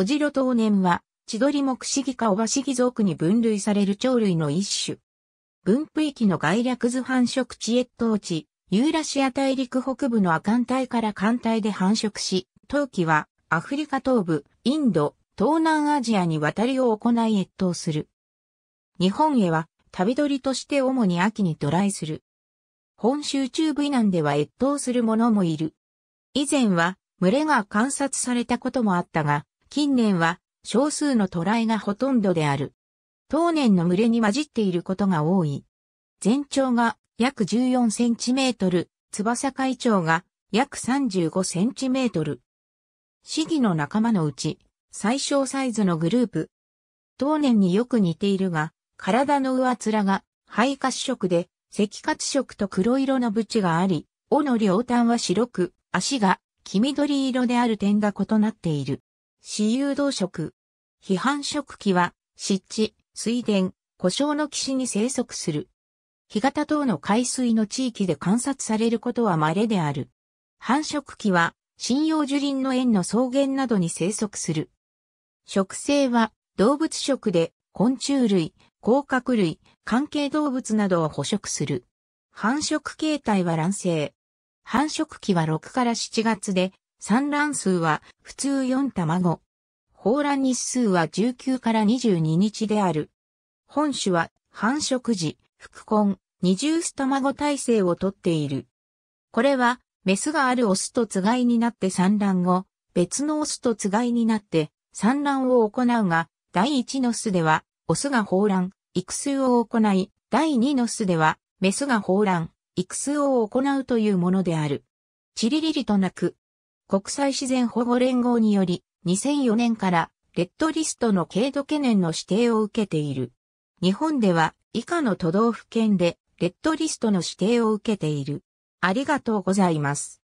オジロト年は、千鳥目シギかオバシギ族に分類される鳥類の一種。分布域の概略図繁殖地越冬地、ユーラシア大陸北部の亜寒帯から寒帯で繁殖し、冬季はアフリカ東部、インド、東南アジアに渡りを行い越冬する。日本へは旅鳥として主に秋に渡来する。本州中部以南では越冬する者もいる。以前は群れが観察されたこともあったが、近年は少数のライがほとんどである。当年の群れに混じっていることが多い。全長が約14センチメートル、翼会長が約35センチメートル。市議の仲間のうち、最小サイズのグループ。当年によく似ているが、体の上面が肺褐色で、赤褐色と黒色のブチがあり、尾の両端は白く、足が黄緑色である点が異なっている。私有動植。批判殖期は、湿地、水田、故障の岸に生息する。干潟等の海水の地域で観察されることは稀である。繁殖期は、針葉樹林の園の草原などに生息する。植生は、動物食で、昆虫類、甲殻類、関係動物などを捕食する。繁殖形態は卵生。繁殖期は6から7月で、産卵数は普通4卵。放卵日数は19から22日である。本種は繁殖時、副根、二重巣卵体制をとっている。これは、メスがあるオスとつがいになって産卵後、別のオスとつがいになって産卵を行うが、第1の巣では、オスが放卵、育成を行い、第2の巣では、メスが放卵、育成を行うというものである。チリリリとなく、国際自然保護連合により、2004年からレッドリストの軽度懸念の指定を受けている。日本では以下の都道府県でレッドリストの指定を受けている。ありがとうございます。